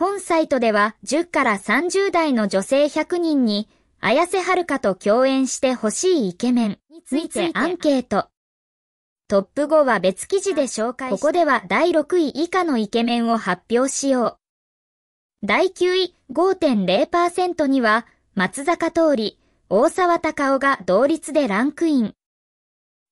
本サイトでは10から30代の女性100人に、綾瀬はるかと共演してほしいイケメンについてアンケート。トップ5は別記事で紹介ここでは第6位以下のイケメンを発表しよう。第9位5.0%には、松坂通り、大沢隆夫が同率でランクイン。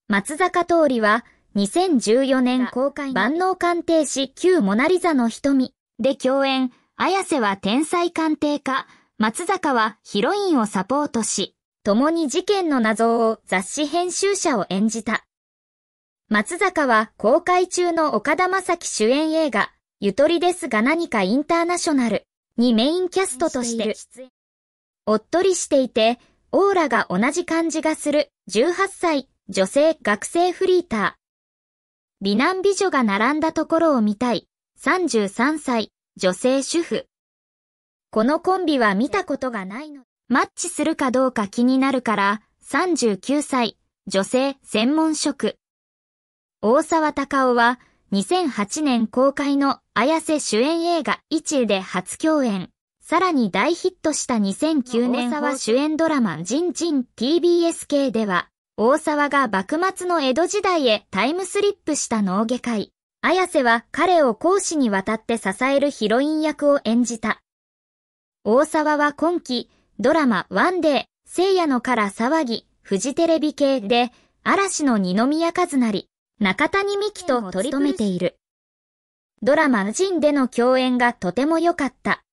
松坂通りは、2014年公開万能鑑定士旧モナリザの瞳で共演、綾瀬は天才鑑定家、松坂はヒロインをサポートし、共に事件の謎を雑誌編集者を演じた。松坂は公開中の岡田将生主演映画、ゆとりですが何かインターナショナルにメインキャストとしておっとりしていて、オーラが同じ感じがする18歳女性学生フリーター。美男美女が並んだところを見たい33歳女性主婦。このコンビは見たことがないの。マッチするかどうか気になるから、39歳、女性専門職。大沢隆夫は、2008年公開の綾瀬主演映画1位で初共演。さらに大ヒットした2009年大沢主演ドラマジンジン TBS 系では、大沢が幕末の江戸時代へタイムスリップした脳外科医。綾瀬は彼を講師にわたって支えるヒロイン役を演じた。大沢は今季、ドラマワンデー、聖夜のから騒ぎ、フジテレビ系で、嵐の二宮和成、中谷美紀と取り留めている。ドラマ人での共演がとても良かった。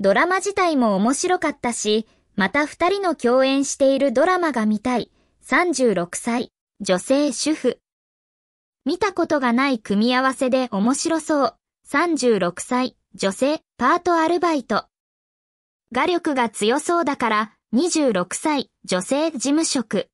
ドラマ自体も面白かったし、また二人の共演しているドラマが見たい。36歳、女性主婦。見たことがない組み合わせで面白そう。36歳、女性、パートアルバイト。画力が強そうだから、26歳、女性事務職。